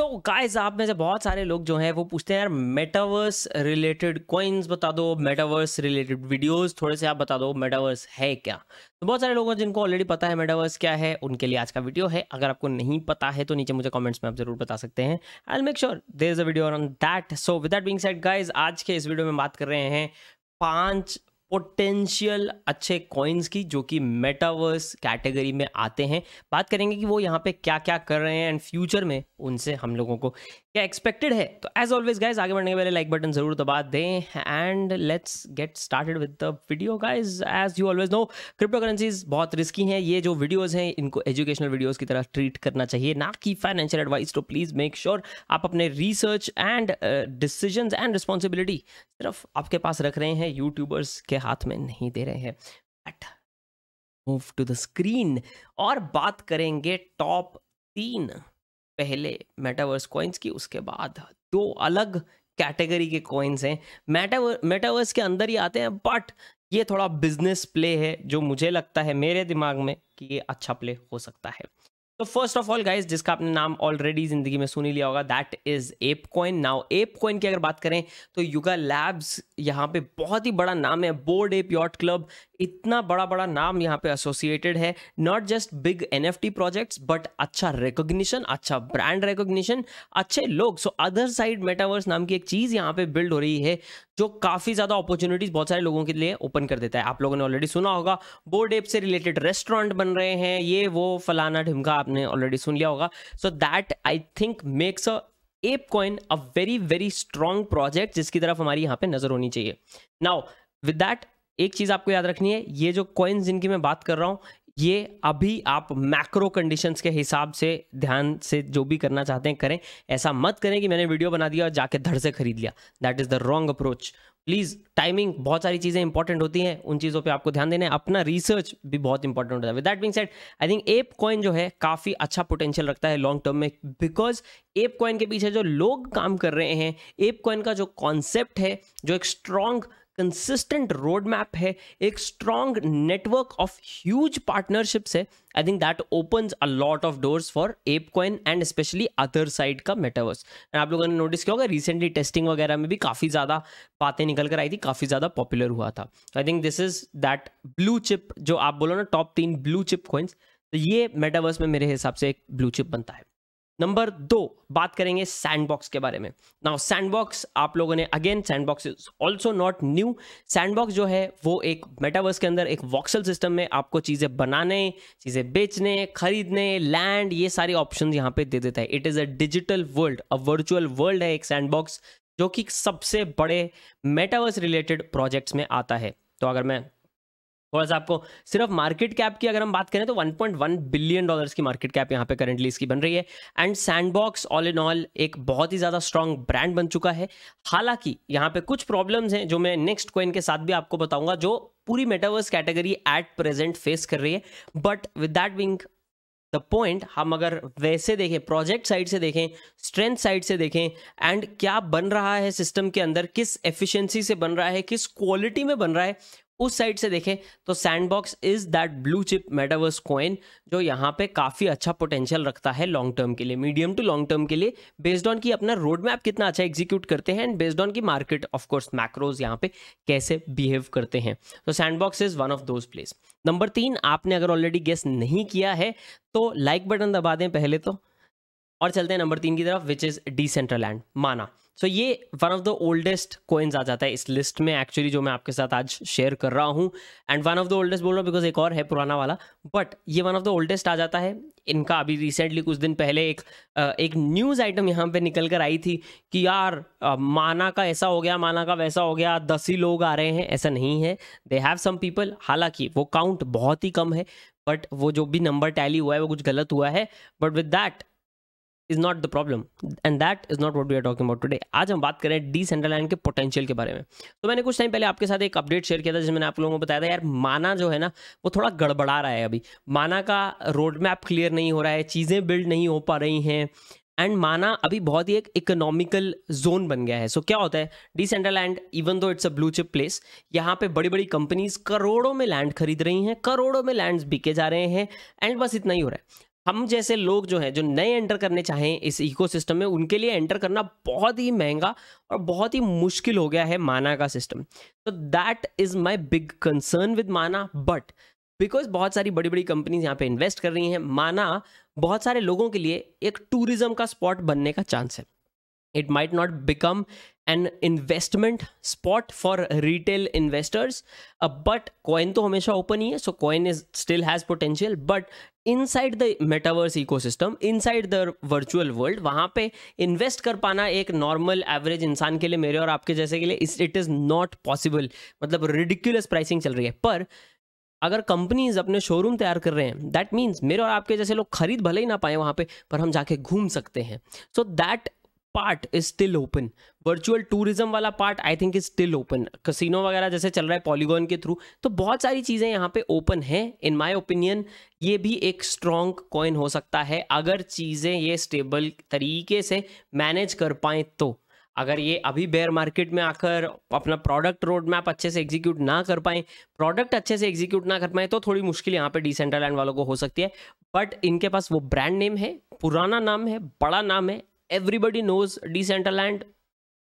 सो तो गाइस आप में से बहुत सारे लोग जो हैं वो पूछते हैं यार मेटावर्स रिलेटेड कॉइन्स बता दो मेटावर्स रिलेटेड वीडियोस थोड़े से आप बता दो मेटावर्स है क्या तो बहुत सारे लोग हैं जिनको ऑलरेडी पता है मेटावर्स क्या है उनके लिए आज का वीडियो है अगर आपको नहीं पता है तो नीचे मुझे कॉमेंट्स में आप जरूर बता सकते हैं I'll make sure there is a video on that so without that being said guys आज के इस वीडियो में बात कर रहे हैं पांच पोटेंशियल अच्छे कॉइन्स की जो कि मेटावर्स कैटेगरी में आते हैं बात करेंगे कि वो यहाँ पे क्या क्या कर रहे हैं एंड फ्यूचर में उनसे हम लोगों को क्या एक्सपेक्टेड है तो एज ऑलवेज गाइज आगे बढ़ने के पहले लाइक बटन जरूर दबा दें and let's get started with the video guys as you always know crypto currencies बहुत रिस्की हैं ये जो वीडियोज हैं इनको एजुकेशनल वीडियोज की तरह ट्रीट करना चाहिए ना कि फाइनेंशियल एडवाइस तो प्लीज़ मेक श्योर आप अपने research and decision and responsibility सिर्फ आपके पास रख रहे हैं यूट्यूबर्स के हाथ में नहीं दे रहे हैं but move to the screen और बात करेंगे टॉप तीन पहले मेटावर्स कॉइन्स की उसके बाद दो अलग कैटेगरी के कॉइन्स हैं मेटावर मेटावर्स के अंदर ही आते हैं बट ये थोड़ा बिजनेस प्ले है जो मुझे लगता है मेरे दिमाग में कि ये अच्छा प्ले हो सकता है तो फर्स्ट ऑफ ऑल गाइज जिसका आपने नाम ऑलरेडी जिंदगी में सुनी लिया होगा that is ape coin now ape coin की अगर बात करें तो युगा लैब्स यहाँ पे बहुत ही बड़ा नाम है बोर्ड एप यॉट क्लब इतना बड़ा बड़ा नाम यहाँ पे एसोसिएटेड है not just big N F T projects but अच्छा रिकोग्निशन अच्छा ब्रांड रिकोगशन अच्छे लोग सो अदर साइड मेटावर्स नाम की एक चीज़ यहाँ पे बिल्ड हो रही है जो काफ़ी ज़्यादा अपॉर्चुनिटीज़ बहुत सारे लोगों के लिए ओपन कर देता है आप लोगों ने ऑलरेडी सुना होगा बोर्ड एप से रिलेटेड रेस्टोरेंट बन रहे हैं ये वो फलाना ढिमका आपने ऑलरेडी सुन लिया होगा so that I think makes a ape coin a very very strong project जिसकी तरफ हमारी यहाँ पे नज़र होनी चाहिए नाउ विद दैट एक चीज़ आपको याद रखनी है ये जो कॉइन्स जिनकी मैं बात कर रहा हूँ ये अभी आप मैक्रो कंडीशंस के हिसाब से ध्यान से जो भी करना चाहते हैं करें ऐसा मत करें कि मैंने वीडियो बना दिया और जाके धड़ से खरीद लिया that is the wrong approach please timing बहुत सारी चीज़ें इंपॉर्टेंट होती हैं उन चीज़ों पे आपको ध्यान देना है अपना रिसर्च भी बहुत इंपॉर्टेंट होता है with that being said I think ape coin जो है काफ़ी अच्छा पोटेंशियल रखता है लॉन्ग टर्म में बिकॉज एप कॉइन के पीछे जो लोग काम कर रहे हैं एप कॉइन का जो कॉन्सेप्ट है जो एक स्ट्रॉन्ग कंसिस्टेंट रोड मैप है एक strong network of huge partnerships है I think that open a lot of doors for ape coin and especially other side का मेटावर्स एंड आप लोगों ने नोटिस किया होगा रिसेंटली टेस्टिंग वगैरह में भी काफ़ी ज़्यादा बातें निकल कर आई थी काफ़ी ज़्यादा पॉपुलर हुआ था I think this is that blue chip जो आप बोलो ना टॉप तीन ब्लू चिप कॉइन्स तो ये मेटावर्स में मेरे हिसाब से एक ब्लू चिप बनता है नंबर दो बात करेंगे सैंडबॉक्स के बारे में नाउ सैंडबॉक्स आप लोगों ने again sandbox is also not new sandbox जो है वो एक मेटावर्स के अंदर एक वॉक्सल सिस्टम में आपको चीज़ें बनाने चीज़ें बेचने खरीदने लैंड ये सारे ऑप्शन यहाँ पे दे देता है it is a digital world a virtual world है एक सैंडबॉक्स जो कि सबसे बड़े मेटावर्स रिलेटेड प्रोजेक्ट्स में आता है तो अगर मैं थोड़ा सा आपको सिर्फ मार्केट कैप की अगर हम बात करें तो 1.1 बिलियन डॉलर्स की मार्केट कैप यहाँ पे करेंटली इसकी बन रही है and sandbox all in all एक बहुत ही ज़्यादा स्ट्रॉन्ग ब्रांड बन चुका है हालांकि यहाँ पे कुछ प्रॉब्लम्स हैं जो मैं नेक्स्ट कोइन के साथ भी आपको बताऊंगा जो पूरी metaverse category at present face कर रही है but with that being the point हम अगर वैसे देखें प्रोजेक्ट साइड से देखें स्ट्रेंथ साइड से देखें एंड क्या बन रहा है सिस्टम के अंदर किस एफिशिएंसी से बन रहा है किस क्वालिटी में बन रहा है उस साइड से देखें तो sandbox is that blue chip metaverse coin जो यहाँ पे काफ़ी अच्छा पोटेंशियल रखता है लॉन्ग टर्म के लिए मीडियम टू लॉन्ग टर्म के लिए बेस्ड ऑन की अपना रोड मैप कितना अच्छा एग्जीक्यूट करते हैं एंड बेस्ड ऑन की मार्केट ऑफकोर्स मैक्रोज यहाँ पे कैसे बिहेव करते हैं तो sandbox is one of those place number तीन आपने अगर ऑलरेडी गेस नहीं किया है तो लाइक बटन दबा दें पहले तो और चलते हैं नंबर तीन की तरफ विच इज़ डिसेंट्रल लैंड माना सो तो ये one of the oldest coins आ जाता है इस लिस्ट में एक्चुअली जो मैं आपके साथ आज शेयर कर रहा हूँ and one of the oldest बोल रहा हूँ बिकॉज एक और है पुराना वाला बट ये वन ऑफ द ओल्डेस्ट आ जाता है इनका अभी रिसेंटली कुछ दिन पहले एक एक न्यूज़ आइटम यहाँ पे निकल कर आई थी कि यार माना का ऐसा हो गया माना का वैसा हो गया दस ही लोग आ रहे हैं ऐसा नहीं है दे हैव सम पीपल हालांकि वो काउंट बहुत ही कम है बट वो जो भी नंबर टैली हुआ है वो कुछ गलत हुआ है but with that is not the problem and that is not what we are talking about today आज हम बात करें डी सेंट्रल के पोटेंशियल के बारे में तो मैंने कुछ टाइम पहले आपके साथ एक अपडेट शेयर किया था जिसमें आप लोगों को बताया था यार माना जो है ना वो थोड़ा गड़बड़ा रहा है अभी माना का रोड मैप क्लियर नहीं हो रहा है चीज़ें बिल्ड नहीं हो पा रही हैं एंड माना अभी बहुत ही एक इकोनॉमिकल जोन बन गया है सो so, क्या होता है central land even though it's a blue chip place यहाँ पे बड़ी बड़ी कंपनीज करोड़ों में लैंड खरीद रही हैं करोड़ों में लैंड्स बिके जा रहे हैं एंड बस इतना ही हो रहा है हम जैसे लोग जो हैं जो नए एंटर करने चाहें इस इकोसिस्टम में उनके लिए एंटर करना बहुत ही महंगा और बहुत ही मुश्किल हो गया है माना का सिस्टम तो that is my big concern with MANA but because बहुत सारी बड़ी बड़ी कंपनीज यहाँ पे इन्वेस्ट कर रही हैं माना बहुत सारे लोगों के लिए एक टूरिज्म का स्पॉट बनने का चांस है it might not become an investment spot for retail investors but coin तो हमेशा ओपन ही है so coin is still has potential but inside the metaverse ecosystem inside the virtual world वहाँ पे invest कर पाना एक normal average इंसान के लिए मेरे और आपके जैसे के लिए इट इज़ नॉट पॉसिबल मतलब रिडिक्यूलस प्राइसिंग चल रही है पर अगर कंपनीज अपने शोरूम तैयार कर रहे हैं दैट मीन्स मेरे और आपके जैसे लोग खरीद भले ही ना पाए वहाँ पे पर हम जाके घूम सकते हैं so that part is still open virtual tourism वाला part I think is still open casino वगैरह जैसे चल रहा है पॉलीगॉन के थ्रू तो बहुत सारी चीज़ें यहाँ पे ओपन हैं इन माय ओपिनियन ये भी एक स्ट्रॉन्ग कॉइन हो सकता है अगर चीज़ें ये स्टेबल तरीके से मैनेज कर पाएँ तो अगर ये अभी बेयर मार्केट में आकर अपना प्रोडक्ट रोड मैप अच्छे से एग्जीक्यूट ना कर पाए प्रोडक्ट अच्छे से एग्जीक्यूट ना कर पाए तो थोड़ी मुश्किल यहाँ पे डिसेंट्रल लैंड वालों को हो सकती है बट इनके पास वो ब्रांड नेम है पुराना नाम है बड़ा नाम है everybody knows Decentraland,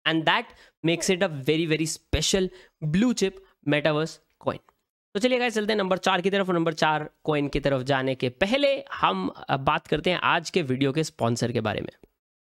and that makes it a very very special blue chip metaverse coin. तो चलिए गाइस चलते हैं नंबर चार की तरफ और नंबर चार कॉइन की तरफ जाने के पहले हम बात करते हैं आज के वीडियो के स्पॉन्सर के बारे में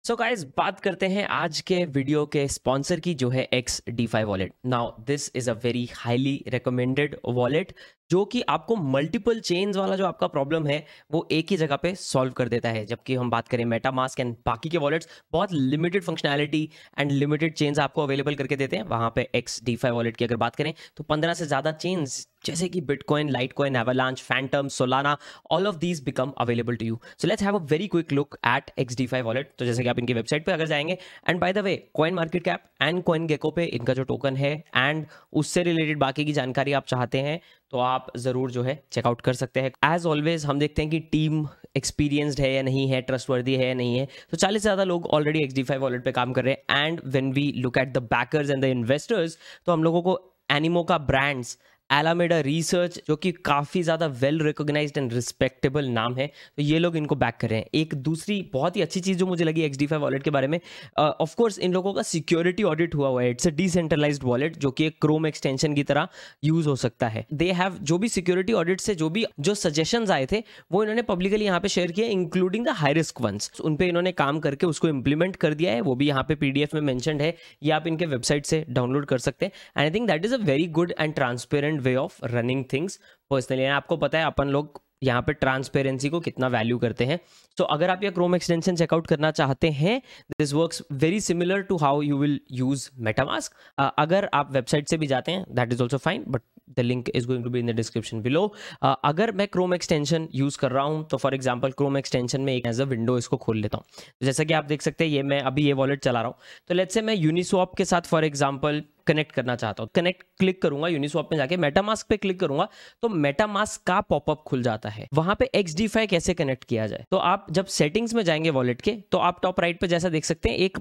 सो so गाइस बात करते हैं आज के वीडियो के स्पॉन्सर की जो है X D five wallet now this is a very highly recommended wallet जो कि आपको मल्टीपल चेन्स वाला जो आपका प्रॉब्लम है वो एक ही जगह पे सॉल्व कर देता है जबकि हम बात करें मेटा मास्क एंड बाकी के वॉलेट्स बहुत limited functionality and limited chains आपको अवेलेबल करके देते हैं वहाँ पे एक्स डी फाइव वॉलेट की अगर बात करें तो पंद्रह से ज़्यादा चेन्स जैसे कि Bitcoin Litecoin Avalanche Fantom Solana all of these become available to you so let's have a very quick look at X D five wallet तो जैसे कि आप इनकी वेबसाइट पर अगर जाएंगे and by the way CoinMarketCap and CoinGecko पे इनका जो टोकन है एंड उससे रिलेटेड बाकी की जानकारी आप चाहते हैं तो आप ज़रूर जो है चेकआउट कर सकते हैं एज ऑलवेज हम देखते हैं कि टीम एक्सपीरियंस्ड है या नहीं है ट्रस्टवर्दी है या नहीं है तो चालीस से ज़्यादा लोग already X D five wallet पर काम कर रहे हैं and when we look at the backers and the investors तो हम लोगों को एनिमो का ब्रांड्स एलामेडा रिसर्च जो कि काफ़ी ज़्यादा वेल रिकोगनाइज एंड रिस्पेक्टेबल नाम है तो ये लोग इनको बैक कर रहे हैं एक दूसरी बहुत ही अच्छी चीज़ जो मुझे लगी एक्स डी फाइव वॉलेट के बारे में ऑफकोर्स uh, इन लोगों का सिक्योरिटी ऑडिट हुआ हुआ है इट्स अ डिसेंट्रलाइज वॉलेट जो कि एक क्रोम एक्सटेंशन की तरह यूज़ हो सकता है दे हैव जो भी सिक्योरिटी ऑडिट से जो भी जो सजेशन आए थे वो इन्होंने पब्लिकली यहाँ पे शेयर किया including the high risk ones उन पर इन्होंने काम करके उसको इम्प्लीमेंट कर दिया है वो भी यहाँ पे एफ में मैंशनड है ये आप इनके वेबसाइट से डाउनलोड कर सकते हैं I think that is a very good and transparent way of running things personally आपको पता है अपन लोग यहाँ पे ट्रांसपेरेंसी को कितना वैल्यू करते हैं सो so, अगर आप ये क्रोम एक्सटेंशन चेकआउट करना चाहते हैं this works very similar to how you will use MetaMask अगर आप वेबसाइट से भी जाते हैं that is also fine but the link is going to be in the description below अगर मैं क्रोम एक्सटेंशन यूज कर रहा हूँ तो फॉर एग्जाम्पल क्रोम एक्सटेंशन में एक एज अ विंडो इसको खोल लेता हूँ जैसा कि आप देख सकते हैं ये मैं अभी ये वॉलेट चला रहा हूँ तो लेट से मैं यूनिसॉप के साथ फॉर एग्जाम्पल कनेक्ट करना चाहता हूँ कनेक्ट क्लिक करूंगा यूनिस्वॉप में जाके मेटामास्क पे क्लिक करूंगा तो मेटामास्क का पॉपअप खुल जाता है वहां पे एक्स कैसे कनेक्ट किया जाए तो आप जब सेटिंग्स में जाएंगे वॉलेट के तो आप टॉप राइट पे जैसा देख सकते हैं एक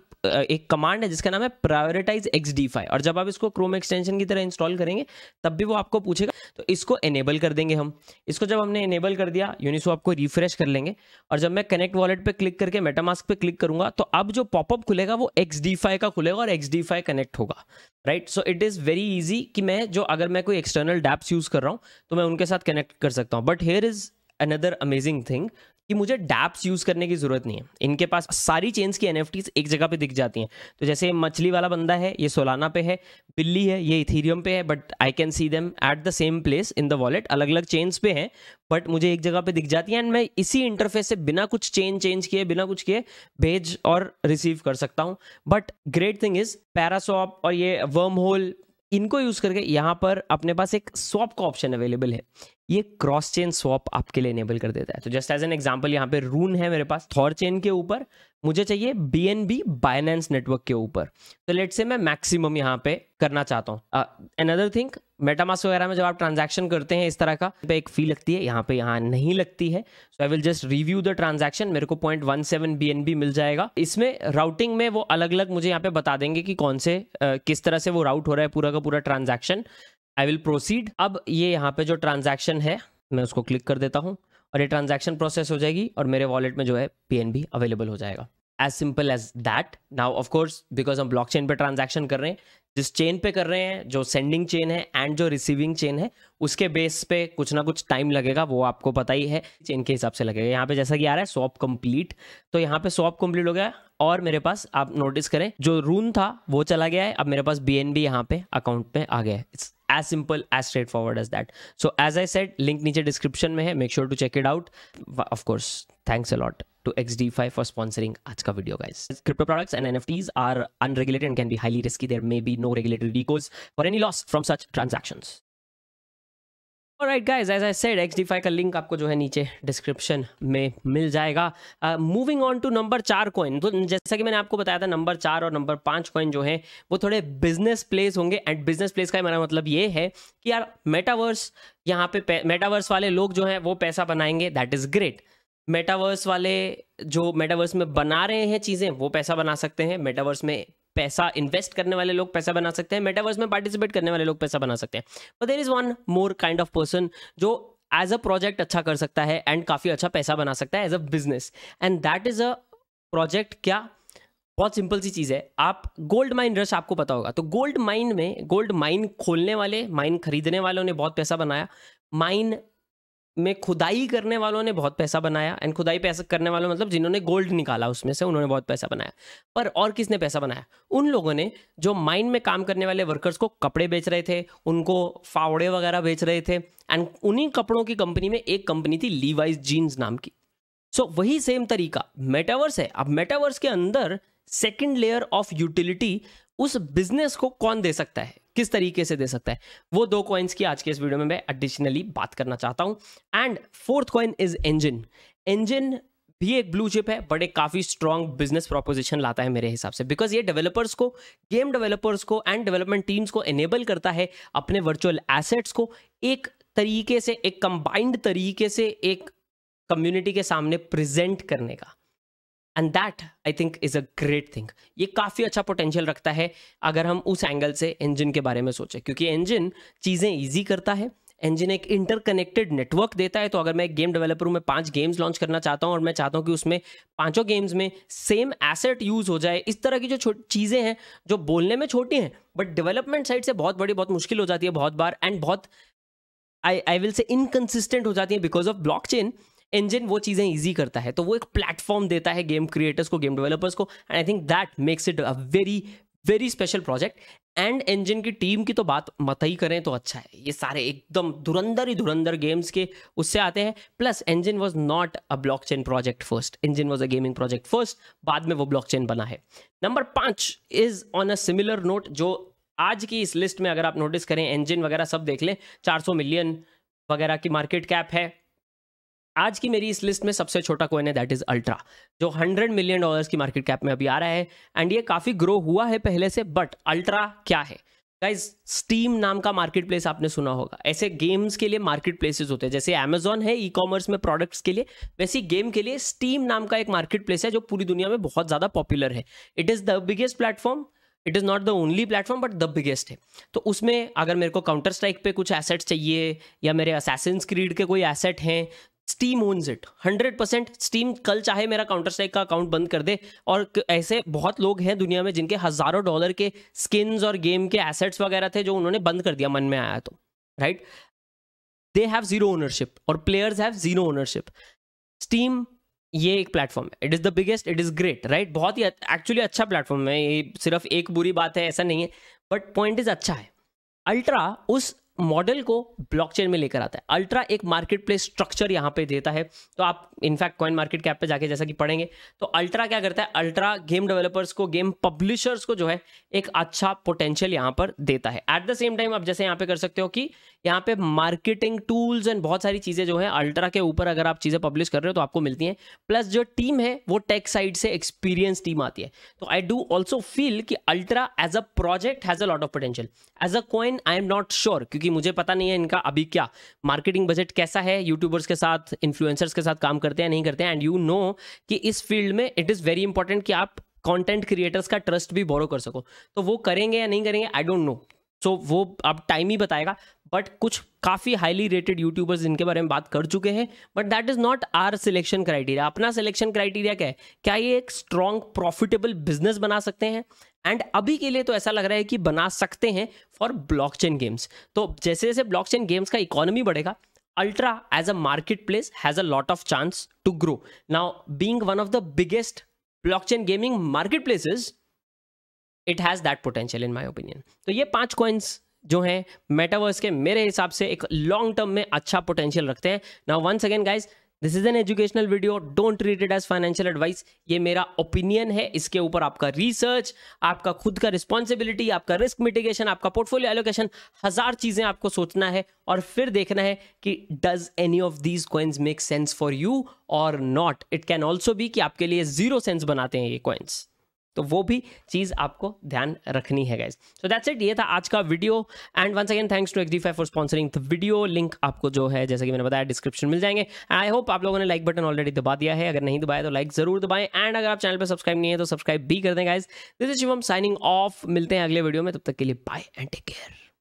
एक कमांड है जिसका नाम है प्रायोरिटाइज एक्स और जब आप इसको क्रोम एक्सटेंशन की तरह इंस्टॉल करेंगे तब भी वो आपको पूछेगा तो इसको एनेबल कर देंगे हम इसको जब हमने एनेबल कर दिया यूनिस्वॉप को रिफ्रेश कर लेंगे और जब मैं कनेक्ट वॉलेट पर क्लिक करके मेटामास्क पर क्लिक करूंगा तो अब जो पॉपअप खुलेगा वो एक्स का खुलेगा और एक्स कनेक्ट होगा right so it is very easy कि मैं जो अगर मैं कोई एक्सटर्नल डैप्स यूज़ कर रहा हूँ तो मैं उनके साथ कनेक्ट कर सकता हूँ but here is another amazing thing कि मुझे डैप्स यूज़ करने की ज़रूरत नहीं है इनके पास सारी चेन्स की एन एक जगह पे दिख जाती हैं तो जैसे मछली वाला बंदा है ये सोलाना पे है बिल्ली है ये इथीरियम पे है but I can see them at the same place in the wallet अलग अलग चेन्स पे हैं बट मुझे एक जगह पे दिख जाती है एंड मैं इसी इंटरफेस से बिना कुछ चेन चेंज किए बिना कुछ किए भेज और रिसीव कर सकता हूँ but great thing is ParaSwap और ये वर्म होल इनको यूज करके यहाँ पर अपने पास एक स्वॉप का ऑप्शन अवेलेबल है ये क्रॉस चेन स्वॉप आपके लिए एनेबल कर देता है तो जस्ट एज एन एग्जाम्पल यहाँ पे रून है मेरे पास थॉर चेन के ऊपर मुझे चाहिए B N B Binance network के ऊपर तो लेट से मैं मैक्सिमम यहाँ पे करना चाहता हूँ अनदर थिंग मेटामास वगैरह में जब आप ट्रांजैक्शन करते हैं इस तरह का पे एक फी लगती है यहाँ पे यहाँ नहीं लगती है so I will just review the transaction मेरे को point one seven B N B मिल जाएगा इसमें राउटिंग में वो अलग अलग मुझे यहाँ पे बता देंगे कि कौन से आ, uh, किस तरह से वो राउट हो रहा है पूरा का पूरा ट्रांजेक्शन आई विल प्रोसीड अब ये यहाँ पे जो ट्रांजैक्शन है मैं उसको क्लिक कर देता हूँ और ये ट्रांजैक्शन प्रोसेस हो जाएगी और मेरे वॉलेट में जो है पी अवेलेबल हो जाएगा as simple as that now of course because हम ब्लॉक चेन पर ट्रांजेक्शन कर रहे हैं जिस चेन पे कर रहे हैं जो सेंडिंग चेन है एंड जो रिसीविंग चेन है उसके बेस पे कुछ ना कुछ टाइम लगेगा वो आपको पता ही है चेन के हिसाब से लगेगा यहाँ पे जैसा कि आ रहा है स्वॉप कंप्लीट तो यहाँ पे स्वॉप कंप्लीट हो गया और मेरे पास आप नोटिस करें जो रून था वो चला गया है अब मेरे पास बी एन बी यहाँ पे अकाउंट में आ गया है as simple as straightforward as that so as i said link niche description mein hai make sure to check it out of course thanks a lot to xd5 for sponsoring ajka video guys crypto products and nfts are unregulated and can be highly risky there may be no regulatory recourse for any loss from such transactions right guys as I said X D का link आपको जो है नीचे description में मिल जाएगा moving on to number चार coin तो जैसा कि मैंने आपको बताया था नंबर चार और नंबर पाँच कॉइन जो है वो थोड़े बिजनेस प्लेस होंगे एंड बिजनेस प्लेस का मेरा मतलब ये है कि यार मेटावर्स यहाँ पे मेटावर्स वाले लोग जो हैं वो पैसा बनाएंगे दैट इज़ ग्रेट मेटावर्स वाले जो मेटावर्स में बना रहे हैं चीज़ें वो पैसा बना सकते हैं मेटावर्स में पैसा इन्वेस्ट करने वाले लोग पैसा बना सकते हैं मेटावर्स में पार्टिसिपेट करने वाले लोग पैसा बना सकते हैं but there is one more kind of person जो एज अ प्रोजेक्ट अच्छा कर सकता है एंड काफ़ी अच्छा पैसा बना सकता है as a business and that is a project क्या बहुत सिंपल सी चीज़ है आप गोल्ड माइन रश आपको पता होगा तो गोल्ड माइन में गोल्ड माइन खोलने वाले माइन खरीदने वालों ने बहुत पैसा बनाया माइन में खुदाई करने वालों ने बहुत पैसा बनाया एंड खुदाई पैसा करने वालों मतलब जिन्होंने गोल्ड निकाला उसमें से उन्होंने बहुत पैसा बनाया पर और किसने पैसा बनाया उन लोगों ने जो माइन में काम करने वाले वर्कर्स को कपड़े बेच रहे थे उनको फावड़े वगैरह बेच रहे थे एंड उन्हीं कपड़ों की कंपनी में एक कंपनी थी लीवाइज जीन्स नाम की सो so, वही सेम तरीका मेटावर्स है अब मेटावर्स के अंदर सेकेंड लेयर ऑफ यूटिलिटी उस बिजनेस को कौन दे सकता है किस तरीके से दे सकता है वो दो कॉइन्स की आज के इस वीडियो में मैं एडिशनली बात करना चाहता हूँ and fourth coin is Enjin Enjin भी एक ब्लू चिप है बट एक काफ़ी स्ट्रॉन्ग बिजनेस प्रोपोजिशन लाता है मेरे हिसाब से बिकॉज ये डेवलपर्स को गेम डेवलपर्स को एंड डेवलपमेंट टीम्स को एनेबल करता है अपने वर्चुअल एसेट्स को एक तरीके से एक कंबाइंड तरीके से एक कम्युनिटी के सामने प्रेजेंट करने का and that I think is a great thing ये काफ़ी अच्छा पोटेंशियल रखता है अगर हम उस एंगल से इंजन के बारे में सोचें क्योंकि इंजन चीज़ें ईजी करता है इंजन एक इंटरकनेक्टेड नेटवर्क देता है तो अगर मैं एक गेम डेवलपर हूँ मैं पांच गेम्स लॉन्च करना चाहता हूँ और मैं चाहता हूँ कि उसमें पांचों गेम्स में सेम एसेट यूज़ हो जाए इस तरह की जो चीज़ें हैं जो बोलने में छोटी हैं बट डेवलपमेंट साइड से बहुत बड़ी बहुत मुश्किल हो जाती है बहुत बार एंड बहुत आई आई विल से इनकन्सिस्टेंट हो जाती है because of block chain engine वो चीज़ें ईजी करता है तो वो एक प्लेटफॉर्म देता है गेम क्रिएटर्स को गेम डेवलपर्स को and I think that makes it a very very special project and engine की टीम की तो बात मत ही करें तो अच्छा है ये सारे एकदम धुरंधर ही धुरंधर गेम्स के उससे आते हैं plus engine was not a block chain project first engine was a gaming project first बाद में वो ब्लॉक चेन बना है नंबर पाँच is on a similar note जो आज की इस लिस्ट में अगर आप नोटिस करें इंजन वगैरह सब देख लें 400 मिलियन वगैरह की मार्केट कैप है आज की मेरी इस लिस्ट में सबसे छोटा कोइन है दैट इज अल्ट्रा जो 100 मिलियन डॉलर्स की मार्केट कैप में अभी आ रहा है एंड ये काफी ग्रो हुआ है पहले से बट अल्ट्रा क्या है गाइज स्टीम नाम का मार्केट प्लेस आपने सुना होगा ऐसे गेम्स के लिए मार्केट प्लेसेस होते हैं जैसे अमेजोन है ई कॉमर्स में प्रोडक्ट्स के लिए वैसे गेम के लिए स्टीम नाम का एक मार्केट प्लेस है जो पूरी दुनिया में बहुत ज़्यादा पॉपुलर है it is the biggest platform it is not the only platform but the biggest है तो उसमें अगर मेरे को काउंटर स्ट्राइक पे कुछ एसेट्स चाहिए या मेरे असैसिन क्रीड के कोई एसेट हैं Steam owns it hundred percent Steam कल चाहे मेरा काउंटर स्ट्राइक का अकाउंट बंद कर दे और ऐसे बहुत लोग हैं दुनिया में जिनके हज़ारों डॉलर के स्किन्स और गेम के एसेट्स वगैरह थे जो उन्होंने बंद कर दिया मन में आया तो right they have zero ownership और players have zero ownership Steam ये एक प्लेटफॉर्म है it is the biggest it is great right बहुत ही एक्चुअली अच्छा प्लेटफॉर्म है ये सिर्फ एक बुरी बात है ऐसा नहीं है बट पॉइंट इज़ अच्छा है अल्ट्रा उस मॉडल को ब्लॉकचेन में लेकर आता है अल्ट्रा एक मार्केट प्लेस स्ट्रक्चर यहाँ पे देता है तो आप इनफैक्ट कॉइन मार्केट कैप पे जाके जैसा कि पढ़ेंगे तो अल्ट्रा क्या करता है अल्ट्रा गेम डेवलपर्स को गेम पब्लिशर्स को जो है एक अच्छा पोटेंशियल यहाँ पर देता है एट द सेम टाइम आप जैसे यहाँ पे कर सकते हो कि यहाँ पे मार्केटिंग टूल्स एंड बहुत सारी चीज़ें जो है अल्ट्रा के ऊपर अगर आप चीज़ें पब्लिश कर रहे हो तो आपको मिलती हैं प्लस जो टीम है वो टेक साइड से एक्सपीरियंस टीम आती है तो आई डू ऑल्सो फील कि Ultra as a project has a lot of potential as a coin I am not sure क्योंकि मुझे पता नहीं है इनका अभी क्या मार्केटिंग बजट कैसा है यूट्यूबर्स के साथ इन्फ्लुएंसर्स के साथ काम करते हैं नहीं करते हैं एंड यू नो कि इस फील्ड में इट इज़ वेरी इंपॉर्टेंट कि आप कंटेंट क्रिएटर्स का ट्रस्ट भी बोरो कर सको तो वो करेंगे या नहीं करेंगे आई डोंट नो सो वो अब टाइम ही बताएगा बट कुछ काफ़ी हाईली रेटेड यूट्यूबर्स जिनके बारे में बात कर चुके हैं but that is not our selection criteria अपना सिलेक्शन क्राइटेरिया क्या है क्या ये एक स्ट्रॉन्ग प्रॉफिटेबल बिजनेस बना सकते हैं एंड अभी के लिए तो ऐसा लग रहा है कि बना सकते हैं फॉर ब्लॉकचेन गेम्स तो जैसे जैसे ब्लॉकचेन गेम्स का इकोनॉमी बढ़ेगा Ultra as a marketplace has a lot of chance to grow. Now, being one of the biggest blockchain gaming marketplaces, it has that potential in my opinion. तो ये पांच coins जो हैं metaverse के मेरे हिसाब से एक लॉन्ग टर्म में अच्छा पोटेंशियल रखते हैं ना once again guys this is an educational video don't treat it as financial advice ये मेरा ओपिनियन है इसके ऊपर आपका रिसर्च आपका खुद का रिस्पॉन्सिबिलिटी आपका रिस्क मिटिगेशन आपका पोर्टफोलियो एलोकेशन हजार चीजें आपको सोचना है और फिर देखना है कि does any of these coins make sense for you और नॉट इट कैन ऑल्सो भी कि आपके लिए जीरो सेंस बनाते हैं ये कॉइन्स तो वो भी चीज़ आपको ध्यान रखनी है गाइज सो दैट्स इट ये था आज का video and once again thanks to Exify for sponsoring the video link आपको जो है जैसा कि मैंने बताया डिस्क्रिप्शन मिल जाएंगे आई होप आप लोगों ने लाइक बटन ऑलरेडी दबा दिया है अगर नहीं दबाया तो लाइक जरूर दबाएं एंड अगर आप चैनल पर सब्सक्राइब नहीं है तो सब्सक्राइब भी कर दें guys this is Shivam signing off मिलते हैं अगले वीडियो में तब तक के लिए बाय एंड टेक केयर